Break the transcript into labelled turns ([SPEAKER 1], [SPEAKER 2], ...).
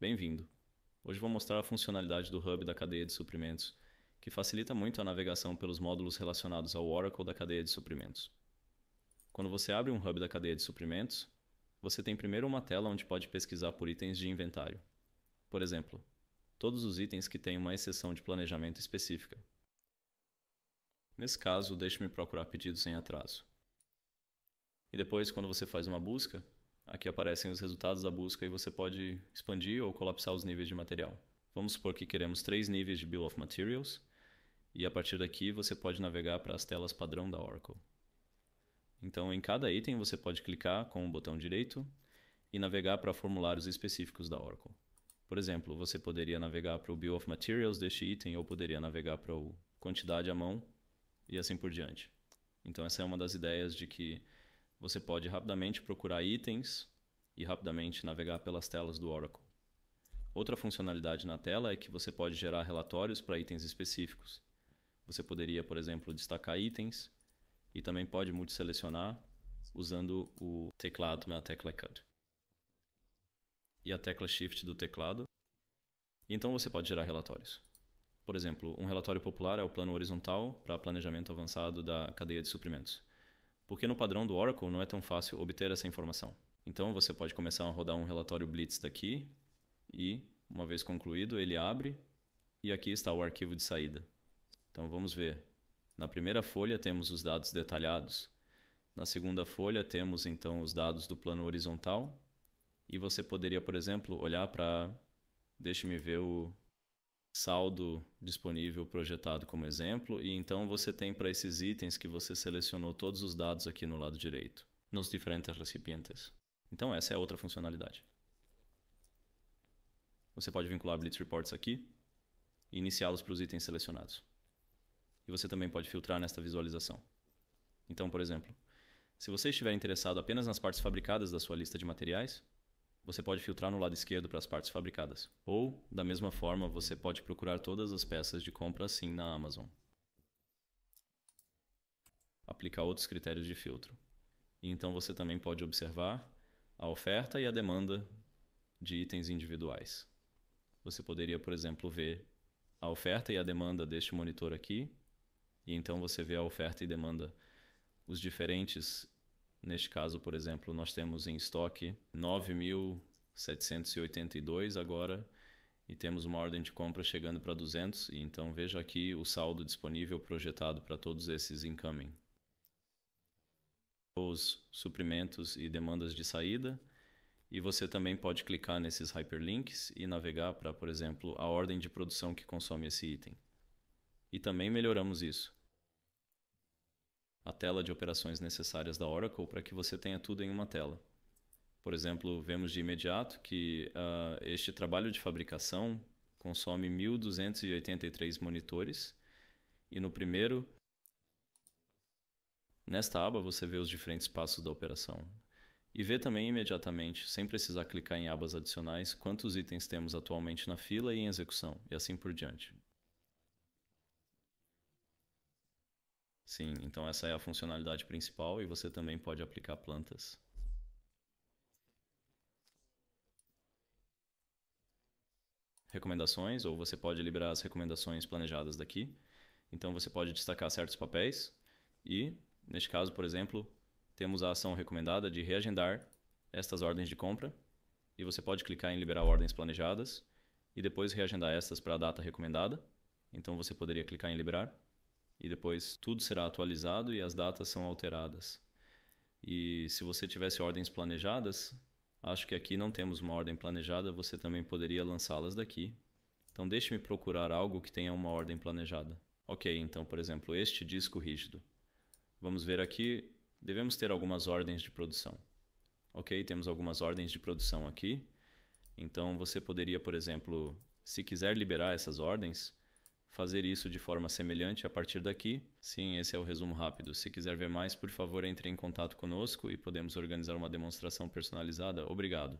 [SPEAKER 1] Bem-vindo! Hoje vou mostrar a funcionalidade do Hub da cadeia de suprimentos, que facilita muito a navegação pelos módulos relacionados ao Oracle da cadeia de suprimentos. Quando você abre um Hub da cadeia de suprimentos, você tem primeiro uma tela onde pode pesquisar por itens de inventário. Por exemplo, todos os itens que têm uma exceção de planejamento específica. Nesse caso, deixe-me procurar pedidos em atraso. E depois, quando você faz uma busca, Aqui aparecem os resultados da busca e você pode expandir ou colapsar os níveis de material. Vamos supor que queremos três níveis de Bill of Materials, e a partir daqui você pode navegar para as telas padrão da Oracle. Então, em cada item você pode clicar com o botão direito e navegar para formulários específicos da Oracle. Por exemplo, você poderia navegar para o Bill of Materials deste item ou poderia navegar para o quantidade à mão e assim por diante. Então, essa é uma das ideias de que você pode rapidamente procurar itens e rapidamente navegar pelas telas do Oracle. Outra funcionalidade na tela é que você pode gerar relatórios para itens específicos. Você poderia, por exemplo, destacar itens e também pode multiselecionar usando o teclado na né, tecla CUD. e a tecla Shift do teclado. Então você pode gerar relatórios. Por exemplo, um relatório popular é o plano horizontal para planejamento avançado da cadeia de suprimentos porque no padrão do Oracle não é tão fácil obter essa informação. Então você pode começar a rodar um relatório Blitz daqui e, uma vez concluído, ele abre e aqui está o arquivo de saída. Então vamos ver. Na primeira folha temos os dados detalhados. Na segunda folha temos então os dados do plano horizontal. E você poderia, por exemplo, olhar para. Deixe-me ver o saldo disponível projetado como exemplo, e então você tem para esses itens que você selecionou todos os dados aqui no lado direito, nos diferentes recipientes. Então essa é outra funcionalidade. Você pode vincular Blitz Reports aqui e iniciá-los para os itens selecionados. E você também pode filtrar nesta visualização. Então, por exemplo, se você estiver interessado apenas nas partes fabricadas da sua lista de materiais, você pode filtrar no lado esquerdo para as partes fabricadas. Ou, da mesma forma, você pode procurar todas as peças de compra assim na Amazon. Aplicar outros critérios de filtro. E então você também pode observar a oferta e a demanda de itens individuais. Você poderia, por exemplo, ver a oferta e a demanda deste monitor aqui, e então você vê a oferta e demanda, os diferentes Neste caso, por exemplo, nós temos em estoque 9.782 agora e temos uma ordem de compra chegando para 200. E então veja aqui o saldo disponível projetado para todos esses incoming. Os suprimentos e demandas de saída. E você também pode clicar nesses hyperlinks e navegar para, por exemplo, a ordem de produção que consome esse item. E também melhoramos isso tela de operações necessárias da Oracle para que você tenha tudo em uma tela. Por exemplo, vemos de imediato que uh, este trabalho de fabricação consome 1.283 monitores e no primeiro, nesta aba, você vê os diferentes passos da operação. E vê também imediatamente, sem precisar clicar em abas adicionais, quantos itens temos atualmente na fila e em execução, e assim por diante. Sim, então essa é a funcionalidade principal e você também pode aplicar plantas. Recomendações, ou você pode liberar as recomendações planejadas daqui. Então você pode destacar certos papéis e, neste caso, por exemplo, temos a ação recomendada de reagendar estas ordens de compra e você pode clicar em liberar ordens planejadas e depois reagendar estas para a data recomendada. Então você poderia clicar em liberar e depois tudo será atualizado e as datas são alteradas. E se você tivesse ordens planejadas, acho que aqui não temos uma ordem planejada, você também poderia lançá-las daqui. Então deixe-me procurar algo que tenha uma ordem planejada. Ok, então por exemplo, este disco rígido. Vamos ver aqui, devemos ter algumas ordens de produção. Ok, temos algumas ordens de produção aqui. Então você poderia, por exemplo, se quiser liberar essas ordens, fazer isso de forma semelhante a partir daqui. Sim, esse é o resumo rápido. Se quiser ver mais, por favor, entre em contato conosco e podemos organizar uma demonstração personalizada. Obrigado.